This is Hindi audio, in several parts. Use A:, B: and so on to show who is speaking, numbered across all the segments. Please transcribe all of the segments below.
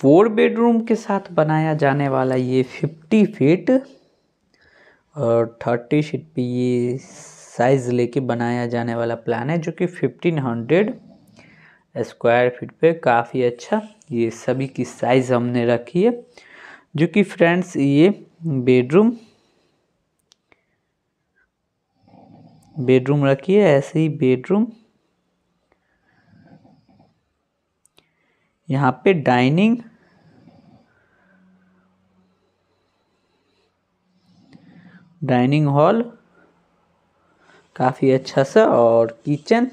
A: फोर बेडरूम के साथ बनाया जाने वाला ये फिफ्टी फीट और थर्टी फीट पे ये साइज़ लेके बनाया जाने वाला प्लान है जो कि फिफ्टीन हंड्रेड स्क्वायर फीट पे काफ़ी अच्छा ये सभी की साइज़ हमने रखी है जो कि फ्रेंड्स ये बेडरूम बेडरूम रखी है ऐसे ही बेडरूम यहाँ पे डाइनिंग डाइनिंग हॉल काफ़ी अच्छा सा और किचन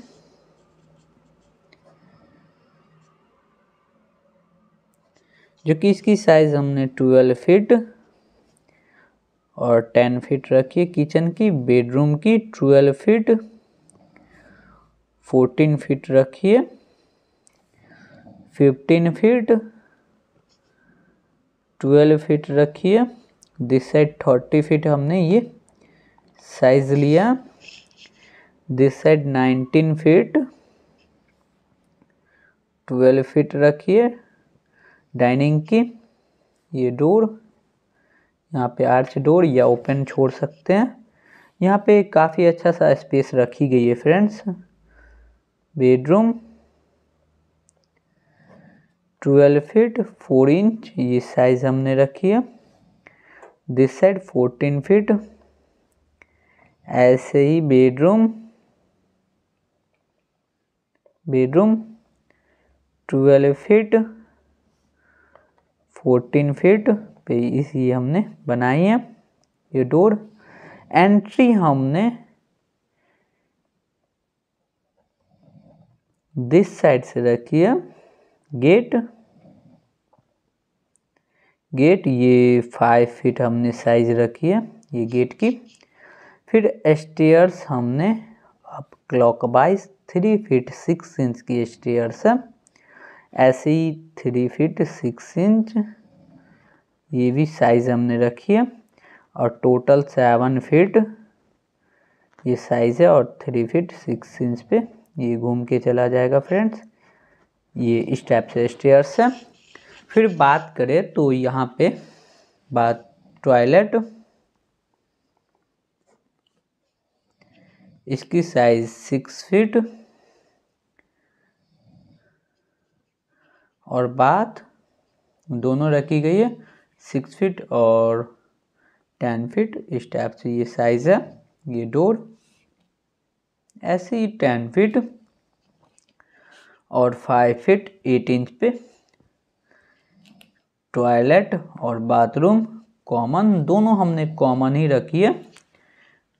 A: जो कि इसकी साइज़ हमने ट्वेल्व फीट और टेन फीट रखी है किचन की बेडरूम की ट्वेल्व फीट फोर्टीन फीट है फिफ्टीन फीट ट्वेल्व फीट रखिए दिस साइड थर्टी फीट हमने ये साइज लिया this side nineteen feet twelve feet रखिए डाइनिंग की ये डोर यहाँ पे आर्च डोर या ओपन छोड़ सकते हैं यहाँ पे काफ़ी अच्छा सा स्पेस रखी गई है friends bedroom 12 feet four inch ये साइज हमने रखी है दिस साइड फोर्टीन फीट ऐसे ही bedroom bedroom twelve feet 14 feet पे इसी हमने बनाई है ये डोर एंट्री हमने दिस साइड से रखी है गेट गेट ये फाइव फीट हमने साइज रखी है ये गेट की फिर स्टेयर्स हमने अब clockwise three feet six inch की स्टेयर्स है ऐसे ही थ्री फीट सिक्स इंच ये भी साइज हमने रखी है और टोटल सेवन फीट ये साइज है और थ्री फीट सिक्स इंच पे ये घूम के चला जाएगा फ्रेंड्स ये टाइप से स्टेयर्स है फिर बात करें तो यहाँ पे बात टॉयलेट इसकी साइज सिक्स फीट और बात दोनों रखी गई है सिक्स फीट और टेन फीट इस टाइप से ये साइज़ है ये डोर ऐसे ही टेन फीट और फाइव फिट एट इंच पे टॉयलेट और बाथरूम कॉमन दोनों हमने कॉमन ही रखी है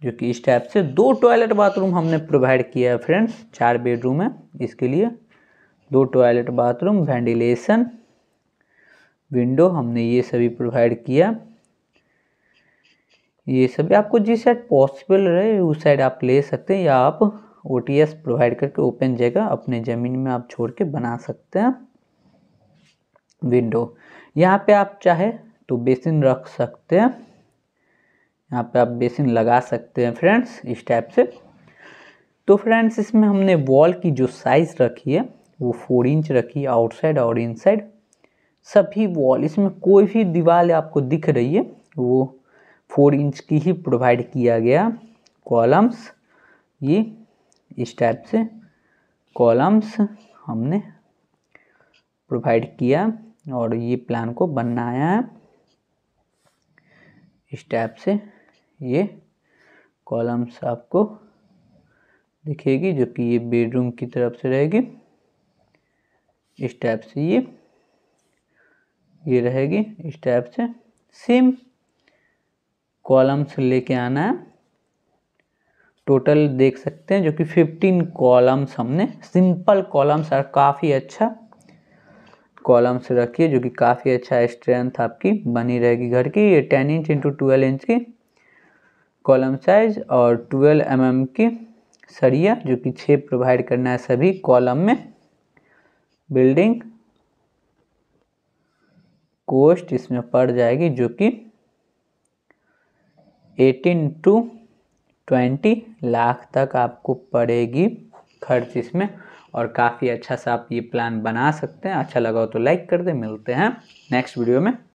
A: जो कि इस टाइप से दो टॉयलेट बाथरूम हमने प्रोवाइड किया है फ्रेंड्स चार बेडरूम है इसके लिए दो टॉयलेट बाथरूम वेंटिलेशन विंडो हमने ये सभी प्रोवाइड किया ये सभी आपको जिस साइड पॉसिबल रहे उस साइड आप ले सकते हैं या आप ओ प्रोवाइड करके ओपन जगह अपने ज़मीन में आप छोड़ के बना सकते हैं विंडो यहाँ पे आप चाहे तो बेसिन रख सकते हैं यहाँ पे आप बेसिन लगा सकते हैं फ्रेंड्स इस टाइप से तो फ्रेंड्स इसमें हमने वॉल की जो साइज़ रखी है वो फोर इंच रखी है आउटसाइड और इनसाइड सभी वॉल इसमें कोई भी दीवार आपको दिख रही है वो फोर इंच की ही प्रोवाइड किया गया कॉलम्स ये इस टाइप से कॉलम्स हमने प्रोवाइड किया और ये प्लान को बनाया है इस टाइप से ये कॉलम्स आपको दिखेगी जो कि ये बेडरूम की तरफ से रहेगी इस टाइप से ये ये रहेगी इस टाइप से सेम कॉलम्स लेके आना है टोटल देख सकते हैं जो कि 15 कॉलम्स हमने सिंपल कॉलम्स और काफ़ी अच्छा कॉलम्स रखिए जो कि काफ़ी अच्छा स्ट्रेंथ आपकी बनी रहेगी घर की ये ten inch into twelve inch की कॉलम साइज और ट्वेल्व एम mm की सरिया जो कि छः प्रोवाइड करना है सभी कॉलम में बिल्डिंग कोस्ट इसमें पड़ जाएगी जो कि एटीन टू ट्वेंटी लाख तक आपको पड़ेगी खर्च इसमें और काफ़ी अच्छा सा आप ये प्लान बना सकते हैं अच्छा लगा हो तो लाइक कर दे मिलते हैं नेक्स्ट वीडियो में